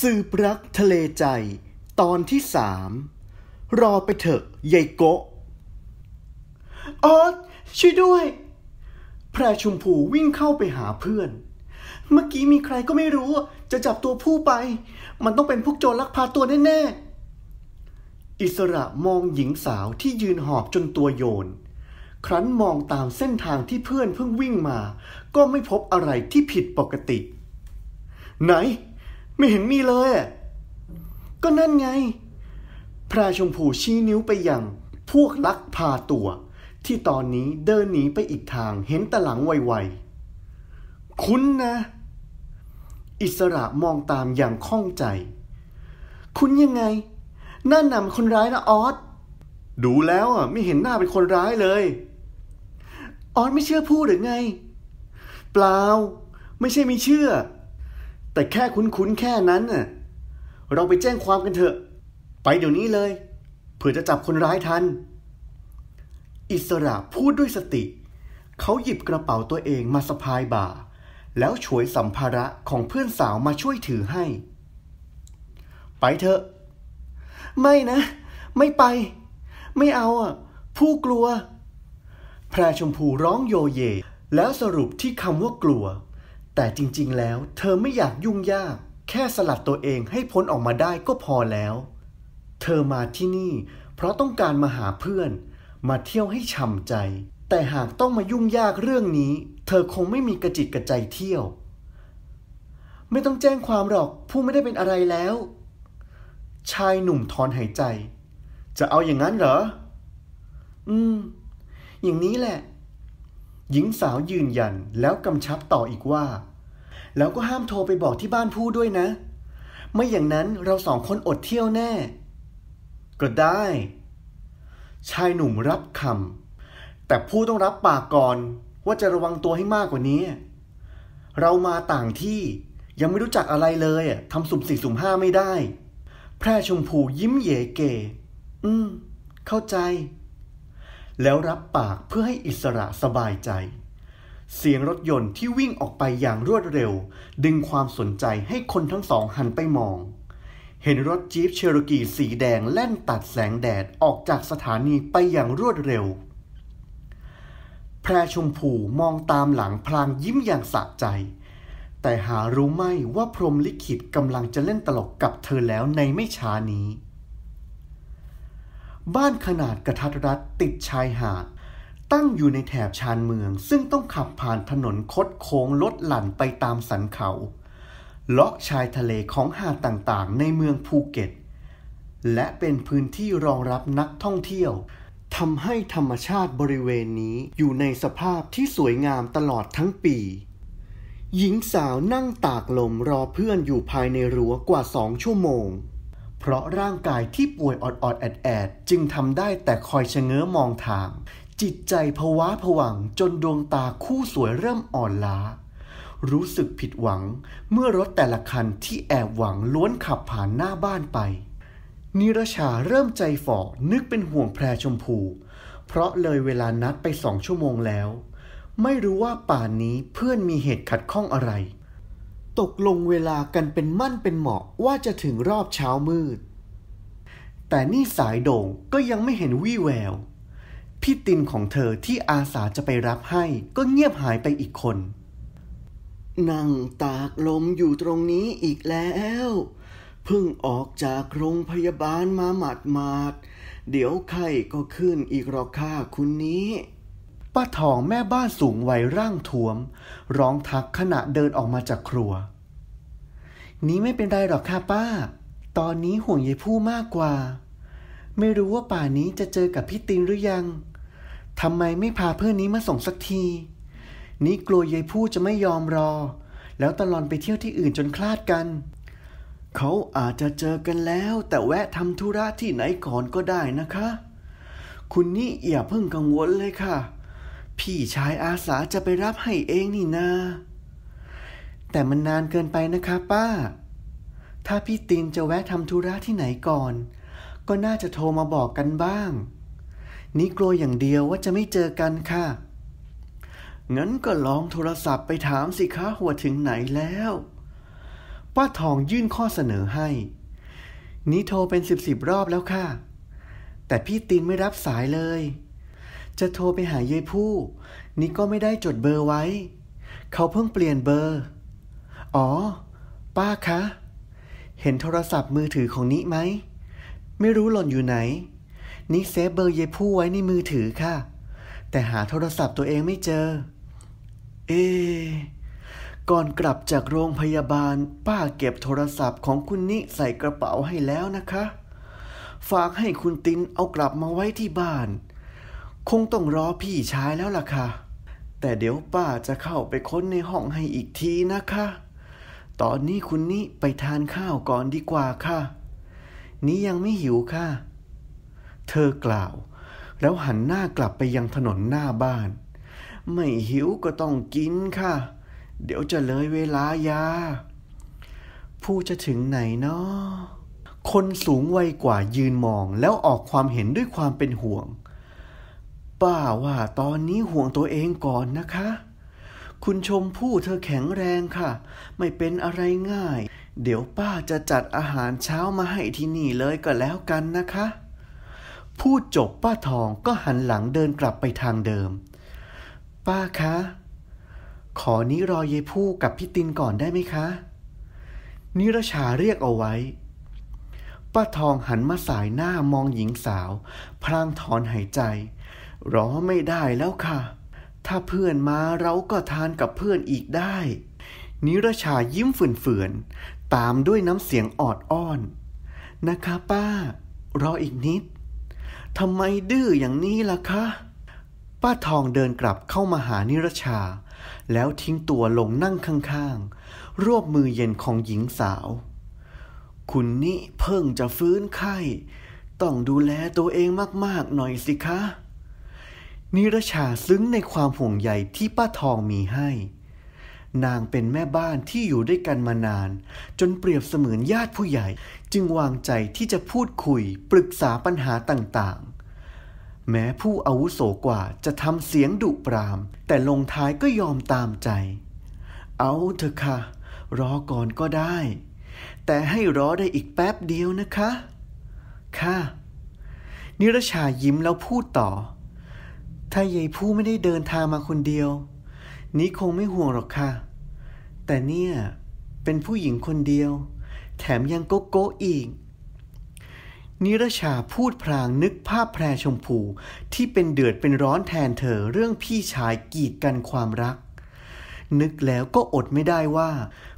สืบรักทะเลใจ ตอนที่สามรอไปเถอะยายโกะออสช่วยด้วยแพรชุมพูวิ่งเข้าไปหาเพื่อน เมื่อกี้มีใครก็ไม่รู้ จะจับตัวผู้ไป มันต้องเป็นพวกโจรลักพาตัวแน่ๆ อิสระมองหญิงสาวที่ยืนหอบจนตัวโยน ครั้นมองตามเส้นทางที่เพื่อนเพิ่งวิ่งมา ก็ไม่พบอะไรที่ผิดปกติ ไหนไม่เห็นมีเลยก็นั่นไง พระชมพูชี้นิ้วไปยังพวกลักพาตัว ที่ตอนนี้เดินหนีไปอีกทางเห็นตะหลังไวๆคุณนะ อิสระมองตามอย่างข้องใจ คุณยังไง หน้านำคนร้ายนะออส ดูแล้วอ่ะ ไม่เห็นหน้าเป็นคนร้ายเลย ออสไม่เชื่อพูดหรือไง เปล่า ไม่ใช่ไม่เชื่อแต่แค่คุ้นๆแค่นั้นน่ะ เราไปแจ้งความกันเถอะ ไปเดี๋ยวนี้เลย เผื่อจะจับคนร้ายทัน อิสระพูดด้วยสติ เขาหยิบกระเป๋าตัวเองมาสะพายบ่า แล้วฉวยสัมภาระของเพื่อนสาวมาช่วยถือให้ ไปเถอะ ไม่นะ ไม่ไป ไม่เอาอ่ะ ผู้กลัว แพรชมพูร้องโยเยแล้วสรุปที่คำว่ากลัวแต่จริงๆ แล้วเธอไม่อยากยุ่งยาก แค่สลัดตัวเองให้พ้นออกมาได้ก็พอแล้ว เธอมาที่นี่ เพราะต้องการมาหาเพื่อน มาเที่ยวให้ช่ำใจ แต่หากต้องมายุ่งยากเรื่องนี้ เธอคงไม่มีกระจิตกระใจเที่ยว ไม่ต้องแจ้งความหรอกผู้ไม่ได้เป็นอะไรแล้ว ชายหนุ่มถอนหายใจ จะเอาอย่างนั้นเหรอ อืม อย่างนี้แหละหญิงสาวยืนยันแล้วกำชับต่ออีกว่า แล้วก็ห้ามโทรไปบอกที่บ้านผู้ด้วยนะ ไม่อย่างนั้นเราสองคนอดเที่ยวแน่ ก็ได้ ชายหนุ่มรับคำแต่ผู้ต้องรับปากก่อน ว่าจะระวังตัวให้มากกว่านี้ เรามาต่างที่ยังไม่รู้จักอะไรเลยทำสุ่มสี่สุ่มห้าไม่ได้ แพร่ชมพูยิ้มเยเก อืม เข้าใจแล้วรับปากเพื่อให้อิสระสบายใจ เสียงรถยนต์ที่วิ่งออกไปอย่างรวดเร็ว ดึงความสนใจให้คนทั้งสองหันไปมอง เห็นรถจี๊ปเชโรกีสีแดงแล่นตัดแสงแดดออกจากสถานีไปอย่างรวดเร็วแพรชมพูมองตามหลังพลางยิ้มอย่างสะใจ แต่หารู้ไม่ว่าพรมลิขิตกำลังจะเล่นตลกกับเธอแล้วในไม่ช้านี้บ้านขนาดกระทัดรัดติดชายหาดตั้งอยู่ในแถบชานเมือง ซึ่งต้องขับผ่านถนนคดโค้งลดหลั่นไปตามสันเขาเลาะชายทะเลของหาดต่างๆ ในเมืองภูเก็ต และเป็นพื้นที่รองรับนักท่องเที่ยวทำให้ธรรมชาติบริเวณนี้อยู่ในสภาพที่สวยงามตลอดทั้งปี หญิงสาวนั่งตากลมรอเพื่อนอยู่ภายในรั้วกว่าสองชั่วโมงเพราะร่างกายที่ป่วยอดอๆแอดแอดจึงทำได้แต่คอยชะเง้อมองทาง จิตใจภวะผวังจนดวงตาคู่สวยเริ่มอ่อนล้า รู้สึกผิดหวังเมื่อรถแต่ละคันที่แอบหวังล้วนขับผ่านหน้าบ้านไป นิรชาเริ่มใจฝ่อ นึกเป็นห่วงแพรชมพู เพราะเลยเวลานัดไปสองชั่วโมงแล้ว ไม่รู้ว่าป่านนี้เพื่อนมีเหตุขัดข้องอะไรตกลงเวลากันเป็นมั่นเป็นเหมาะว่าจะถึงรอบเช้ามืด แต่นี่สายโด่งก็ยังไม่เห็นวี่แวว พี่ตินของเธอที่อาสาจะไปรับให้ก็เงียบหายไปอีกคน นั่งตากลมอยู่ตรงนี้อีกแล้ว เพิ่งออกจากโรงพยาบาลมาหมาดๆมาดเดี๋ยวไข้ก็ขึ้นอีกรอกค่าคุณนี้ป้าทองแม่บ้านสูงวัยร่างท้วม ร้องทักขณะเดินออกมาจากครัว นี้ไม่เป็นไรหรอกค่ะป้า ตอนนี้ห่วงยายผู้มากกว่า ไม่รู้ว่าป่านี้จะเจอกับพี่ตินหรือยัง ทำไมไม่พาเพื่อนนี้มาส่งสักที นี้กลัวยายผู้จะไม่ยอมรอ แล้วตลอนไปเที่ยวที่อื่นจนคลาดกัน เขาอาจจะเจอกันแล้ว แต่แวะทำธุระที่ไหนก่อนก็ได้นะคะ คุณนี่อย่าเพิ่งกังวลเลยค่ะพี่ชายอาสาจะไปรับให้เองนี่นา แต่มันนานเกินไปนะคะ ป้า ถ้าพี่ตีนจะแวะทำธุระที่ไหนก่อน ก็น่าจะโทรมาบอกกันบ้าง นี่กลัวอย่างเดียวว่าจะไม่เจอกันค่ะ งั้นก็ลองโทรศัพท์ไปถามสิคะหัวถึงไหนแล้ว ป้าทองยื่นข้อเสนอให้ นี่โทรเป็นสิบสิบรอบแล้วค่ะ แต่พี่ตีนไม่รับสายเลยจะโทรไปหายายผู้นี่ก็ไม่ได้จดเบอร์ไว้ เขาเพิ่งเปลี่ยนเบอร์อ๋อป้าคะ เห็นโทรศัพท์มือถือของนิไหมไม่รู้หล่นอยู่ไหนนิเซฟเบอร์ยายผู้ไว้ในมือถือค่ะ แต่หาโทรศัพท์ตัวเองไม่เจอ เอก่อนกลับจากโรงพยาบาลป้าเก็บโทรศัพท์ของคุณนิใส่กระเป๋าให้แล้วนะคะฝากให้คุณตินเอากลับมาไว้ที่บ้านคงต้องรอพี่ชายแล้วล่ะค่ะ แต่เดี๋ยวป้าจะเข้าไปค้นในห้องให้อีกทีนะคะ ตอนนี้คุณนิไปทานข้าวก่อนดีกว่าค่ะ นี้ยังไม่หิวค่ะ เธอกล่าว แล้วหันหน้ากลับไปยังถนนหน้าบ้าน ไม่หิวก็ต้องกินค่ะ เดี๋ยวจะเลยเวลายา ผู้จะถึงไหนเนาะคนสูงวัยกว่ายืนมองแล้วออกความเห็นด้วยความเป็นห่วงป้าว่าตอนนี้ห่วงตัวเองก่อนนะคะ คุณชมพู่เธอแข็งแรงค่ะ ไม่เป็นอะไรง่าย เดี๋ยวป้าจะจัดอาหารเช้ามาให้ที่นี่เลยก็แล้วกันนะคะ พูดจบป้าทองก็หันหลังเดินกลับไปทางเดิม ป้าคะ ขอนี้รอยเยพู่กับพี่ตินก่อนได้ไหมคะ นิรชาเรียกเอาไว้ ป้าทองหันมาสายหน้ามองหญิงสาว พลางถอนหายใจรอไม่ได้แล้วค่ะ ถ้าเพื่อนมาเราก็ทานกับเพื่อนอีกได้ นิรชายิ้มเฝื่อนๆ ตามด้วยน้ำเสียงออดอ้อน นะคะป้า รออีกนิด ทำไมดื้ออย่างนี้ล่ะคะ ป้าทองเดินกลับเข้ามาหานิรชา แล้วทิ้งตัวลงนั่งข้างๆ รวบมือเย็นของหญิงสาว คุณนี่เพิ่งจะฟื้นไข้ ต้องดูแลตัวเองมากๆหน่อยสิคะนิรชาซึ้งในความห่วงใยที่ป้าทองมีให้ นางเป็นแม่บ้านที่อยู่ด้วยกันมานาน จนเปรียบเสมือนญาติผู้ใหญ่จึงวางใจที่จะพูดคุย ปรึกษาปัญหาต่างๆ แม้ผู้อาวุโสกว่าจะทำเสียงดุปราม แต่ลงท้ายก็ยอมตามใจ เอาเถอะค่ะ รอก่อนก็ได้ แต่ให้รอได้อีกแป๊บเดียวนะคะ ค่ะ นิรชายิ้มแล้วพูดต่อถ้ายายผู้ไม่ได้เดินทางมาคนเดียว นี้คงไม่ห่วงหรอกค่ะ แต่เนี่ยเป็นผู้หญิงคนเดียว แถมยังโกโก้อีก นิรชาพูดพลางนึกภาพแพรชมพูที่เป็นเดือดเป็นร้อนแทนเธอเรื่องพี่ชายกีดกันความรัก นึกแล้วก็อดไม่ได้ว่า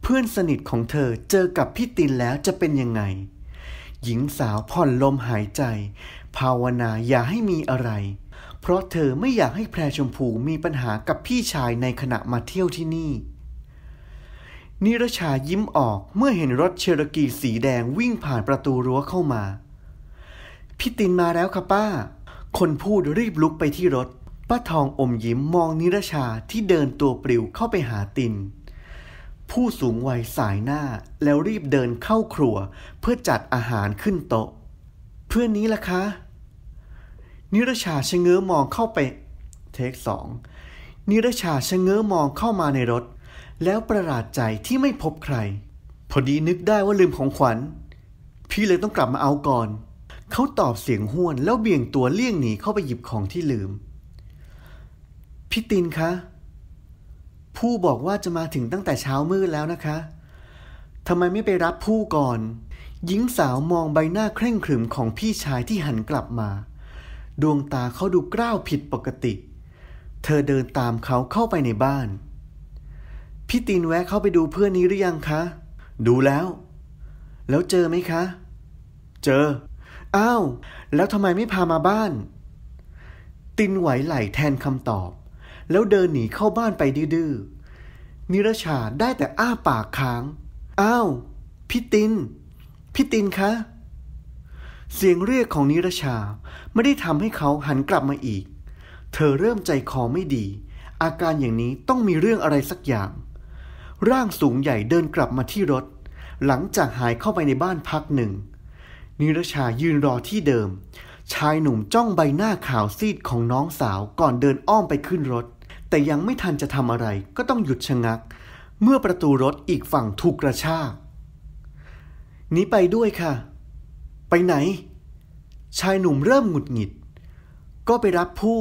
เพื่อนสนิทของเธอเจอกับพี่ตินแล้วจะเป็นยังไง หญิงสาวผ่อนลมหายใจ ภาวนาอย่าให้มีอะไรเพราะเธอไม่อยากให้แพรชมพูมีปัญหากับพี่ชายในขณะมาเที่ยวที่นี่ นิรชายิ้มออกเมื่อเห็นรถเชอร์กีสีแดงวิ่งผ่านประตูรั้วเข้ามา พี่ตินมาแล้วค่ะ ป้า คนพูดรีบลุกไปที่รถป้าทองอมยิ้มมองนิรชาที่เดินตัวปลิวเข้าไปหาติน ผู้สูงวัยสายหน้าแล้วรีบเดินเข้าครัว เพื่อจัดอาหารขึ้นโต๊ะ เพื่อนนี้ล่ะคะนิรชาชะเง้อมองเข้าไป เทคสองนิรชาชะเง้อมองเข้ามาในรถ แล้วประหลาดใจที่ไม่พบใคร พอดีนึกได้ว่าลืมของขวัญ พี่เลยต้องกลับมาเอาก่อน เขาตอบเสียงห้วน แล้วเบี่ยงตัวเลี่ยงหนีเข้าไปหยิบของที่ลืม พี่ตินคะ ผู้บอกว่าจะมาถึงตั้งแต่เช้ามืดแล้วนะคะทำไมไม่ไปรับผู้ก่อน หญิงสาวมองใบหน้าเคร่งขรึมของพี่ชายที่หันกลับมาดวงตาเขาดูกล้าวผิดปกติ เธอเดินตามเขาเข้าไปในบ้าน พี่ตีนแวะเข้าไปดูเพื่อนนี้หรือยังคะ ดูแล้ว แล้วเจอไหมคะ เจอ อ้าว แล้วทำไมไม่พามาบ้าน ตินไหวไหลแทนคำตอบ แล้วเดินหนีเข้าบ้านไปดื้อนิรชาได้แต่อ้าปากค้าง อ้าว พี่ติน พี่ตินคะเสียงเรียกของนิรชาไม่ได้ทำให้เขาหันกลับมาอีก เธอเริ่มใจคอไม่ดี อาการอย่างนี้ต้องมีเรื่องอะไรสักอย่าง ร่างสูงใหญ่เดินกลับมาที่รถ หลังจากหายเข้าไปในบ้านพักหนึ่ง นิรชายืนรอที่เดิม ชายหนุ่มจ้องใบหน้าขาวซีดของน้องสาวก่อนเดินอ้อมไปขึ้นรถ แต่ยังไม่ทันจะทำอะไร ก็ต้องหยุดชะงัก เมื่อประตูรถอีกฝั่งถูกกระชากหนีไปด้วยค่ะไปไหน ชายหนุ่มเริ่มหงุดหงิด ก็ไปรับผู้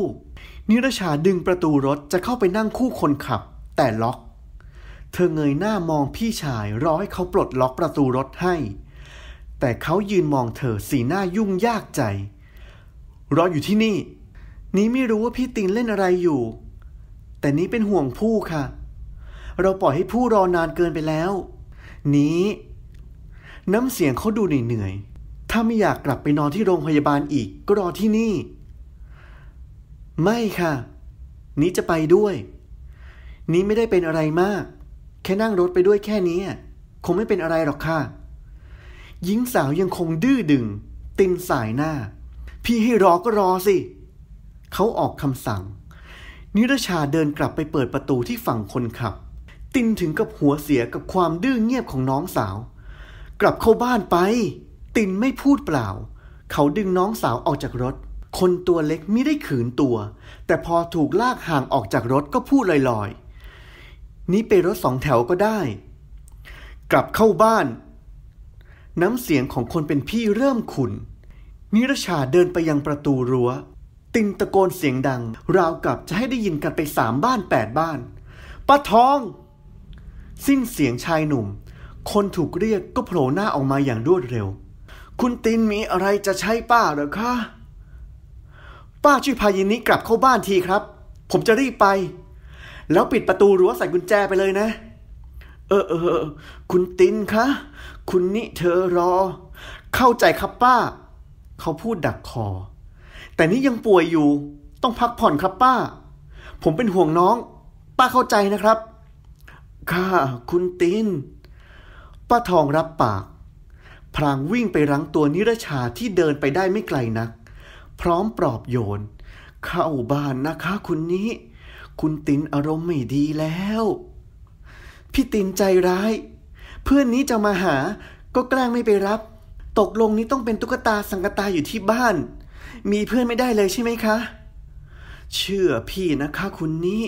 นิรชาดึงประตูรถจะเข้าไปนั่งคู่คนขับ แต่ล็อก เธอเงยหน้ามองพี่ชายรอให้เขาปลดล็อกประตูรถให้ แต่เขายืนมองเธอสีหน้ายุ่งยากใจ รออยู่ที่นี่ นี้ไม่รู้ว่าพี่ติงเล่นอะไรอยู่ แต่นี้เป็นห่วงผู้ค่ะ เราปล่อยให้ผู้รอนานเกินไปแล้ว นี้ น้ำเสียงเขาดูเหนื่อยถ้าไม่อยากกลับไปนอนที่โรงพยาบาลอีก ก็รอที่นี่ ไม่ค่ะ นี้จะไปด้วย นี้ไม่ได้เป็นอะไรมาก แค่นั่งรถไปด้วยแค่นี้คงไม่เป็นอะไรหรอกค่ะหญิงสาวยังคงดื้อดึงตินสายหน้า พี่ให้รอก็รอสิเขาออกคำสั่ง นิรชาเดินกลับไปเปิดประตูที่ฝั่งคนขับ ตินถึงกับหัวเสียกับความดื้อเงียบของน้องสาว กลับเข้าบ้านไปตินไม่พูดเปล่า เขาดึงน้องสาวออกจากรถ คนตัวเล็กไม่ได้ขืนตัว แต่พอถูกลากห่างออกจากรถก็พูดลอยๆ นี่ไปรถสองแถวก็ได้ กลับเข้าบ้าน น้ำเสียงของคนเป็นพี่เริ่มขุน นิรชาเดินไปยังประตูรัว้ว ตินตะโกนเสียงดัง ราวกับจะให้ได้ยินกันไปสามบ้านแปดบ้านป้าทอง สิ้นเสียงชายหนุ่ม คนถูกเรียกก็โผล่หน้าออกมาอย่างรวดเร็วคุณตินมีอะไรจะใช้ป้าหรือคะป้าช่วยพายินนี้กลับเข้าบ้านทีครับ ผมจะรีบไป แล้วปิดประตูรั้วใส่กุญแจไปเลยนะ เออเออคุณตินคะคุณนิเธอรอ เข้าใจครับ ป้า เขาพูดดักคอแต่นี่ยังป่วยอยู่ ต้องพักผ่อนครับ ป้า ผมเป็นห่วงน้อง ป้าเข้าใจนะครับค่ะคุณตินป้าทองรับปากพลางวิ่งไปรั้งตัวนิรชาที่เดินไปได้ไม่ไกลนัก พร้อมปลอบโยน เข้าบ้านนะคะคุณนี้ คุณตินอารมณ์ไม่ดีแล้ว พี่ตินใจร้าย เพื่อนนี้จะมาหาก็แกล้งไม่ไปรับ ตกลงนี้ต้องเป็นตุ๊กตาสังกตาอยู่ที่บ้าน มีเพื่อนไม่ได้เลยใช่ไหมคะ เชื่อพี่นะคะคุณนี้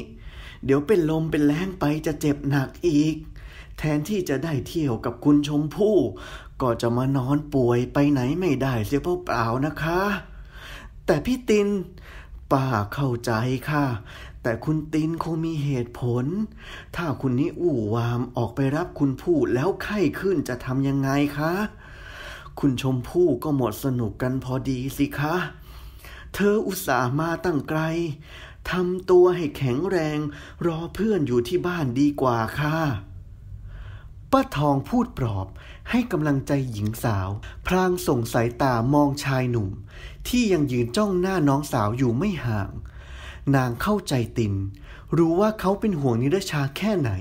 เดี๋ยวเป็นลมเป็นแรงไปจะเจ็บหนักอีก แทนที่จะได้เที่ยวกับคุณชมพู่ก็จะมานอนป่วยไปไหนไม่ได้เสียเปล่าๆนะคะ แต่พี่ตินป้าเข้าใจค่ะ แต่คุณตินคงมีเหตุผล ถ้าคุณนิอู่วามออกไปรับคุณผู้แล้วไข้ขึ้นจะทำยังไงคะ คุณชมพู่ก็หมดสนุกกันพอดีสิคะ เธออุตส่าห์มาตั้งไกล ทำตัวให้แข็งแรงรอเพื่อนอยู่ที่บ้านดีกว่าค่ะ ป้าทองพูดปลอบให้กำลังใจหญิงสาว พลางส่งสายตามองชายหนุ่ม ที่ยังยืนจ้องหน้าน้องสาวอยู่ไม่ห่าง นางเข้าใจติน รู้ว่าเขาเป็นห่วงนิรชาแค่ไหน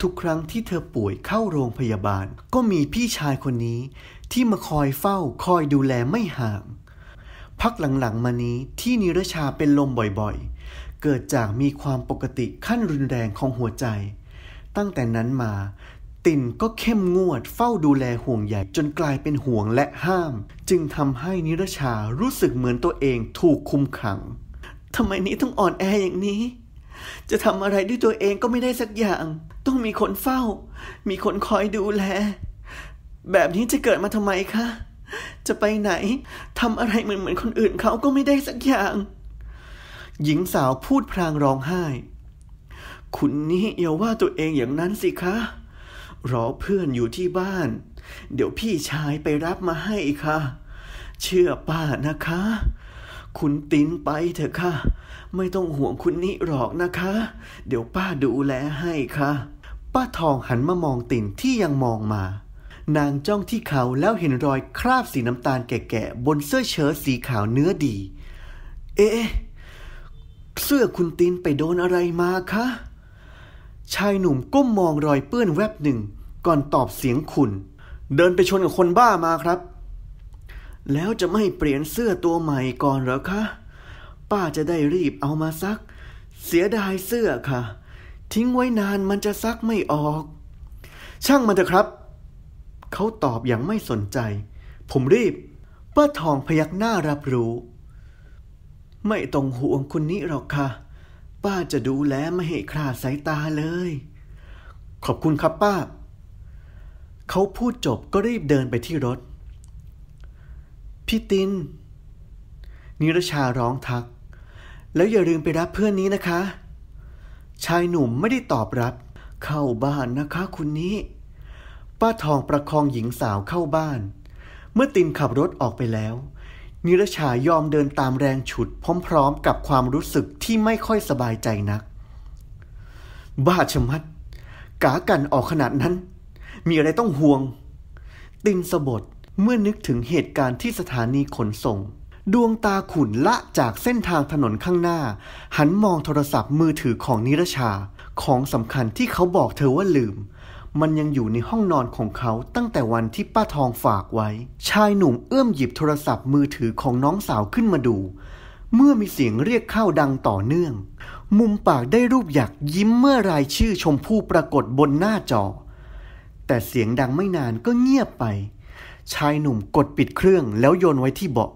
ทุกครั้งที่เธอป่วยเข้าโรงพยาบาล ก็มีพี่ชายคนนี้ ที่มาคอยเฝ้าคอยดูแลไม่ห่าง พักหลังๆมานี้ที่นิรชาเป็นลมบ่อยๆ เกิดจากมีความปกติขั้นรุนแรงของหัวใจ ตั้งแต่นั้นมาตินก็เข้มงวด เฝ้าดูแลห่วงใหญ่จนกลายเป็นห่วงและห้าม จึงทำให้นิรชารู้สึกเหมือนตัวเองถูกคุมขังทำไมนี้ต้องอ่อนแออย่างนี้ จะทำอะไรด้วยตัวเองก็ไม่ได้สักอย่าง ต้องมีคนเฝ้า มีคนคอยดูแลแบบนี้จะเกิดมาทำไมคะ จะไปไหนทำอะไรเหมือนเหมือนคนอื่นเขาก็ไม่ได้สักอย่าง หญิงสาวพูดพลางร้องไห้คุณนี่อย่าว่าตัวเองอย่างนั้นสิคะรอเพื่อนอยู่ที่บ้าน เดี๋ยวพี่ชายไปรับมาให้ค่ะ เชื่อป้านะคะ คุณตินไปเถอะค่ะ ไม่ต้องห่วงคุณนิหรอกนะคะ เดี๋ยวป้าดูแล ให้ค่ะ ป้าทองหันมามองตินที่ยังมองมา นางจ้องที่เขาแล้วเห็นรอยคราบสีน้ำตาลแก่ๆบนเสื้อเชิ้ตสีขาวเนื้อดี เอ๊ะเสื้อคุณตีนไปโดนอะไรมาคะชายหนุ่มก้มมองรอยเปื้อนแวบหนึ่งก่อนตอบเสียงขุนเดินไปชนกับคนบ้ามาครับ แล้วจะไม่เปลี่ยนเสื้อตัวใหม่ก่อนหรอคะป้าจะได้รีบเอามาซัก เสียดายเสื้อค่ะ ทิ้งไว้นานมันจะซักไม่ออก ช่างมันเถอะครับเขาตอบอย่างไม่สนใจ ผมรีบป้าทองพยักหน้ารับรู้ ไม่ต้องห่วงคุณนี้หรอกค่ะป้าจะดูแลไม่ให้คลาดสายตาเลย ขอบคุณครับป้าเขาพูดจบก็รีบเดินไปที่รถ พี่ติน นิรชาร้องทัก แล้วอย่าลืมไปรับเพื่อนนี้นะคะ ชายหนุ่มไม่ได้ตอบรับ เข้าบ้านนะคะคุณนี้ ป้าทองประคองหญิงสาวเข้าบ้าน เมื่อตินขับรถออกไปแล้วมิรชายอมเดินตามแรงฉุดพร้อม ๆ กับความรู้สึกที่ไม่ค่อยสบายใจนักบ้าชะมัดกากันออกขนาดนั้น มีอะไรต้องห่วง ตินสบทเมื่อนึกถึงเหตุการณ์ที่สถานีขนส่ง ดวงตาขุ่นละจากเส้นทางถนนข้างหน้า หันมองโทรศัพท์มือถือของนิรชาของสำคัญที่เขาบอกเธอว่าลืมมันยังอยู่ในห้องนอนของเขาตั้งแต่วันที่ป้าทองฝากไว้ ชายหนุ่มเอื้อมหยิบโทรศัพท์มือถือของน้องสาวขึ้นมาดู เมื่อมีเสียงเรียกเข้าดังต่อเนื่อง มุมปากได้รูปหยักยิ้มเมื่อรายชื่อชมพู่ปรากฏบนหน้าจอ แต่เสียงดังไม่นานก็เงียบไป ชายหนุ่มกดปิดเครื่อง แล้วโยนไว้ที่เบาะ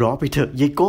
รอไปเถอะยายโก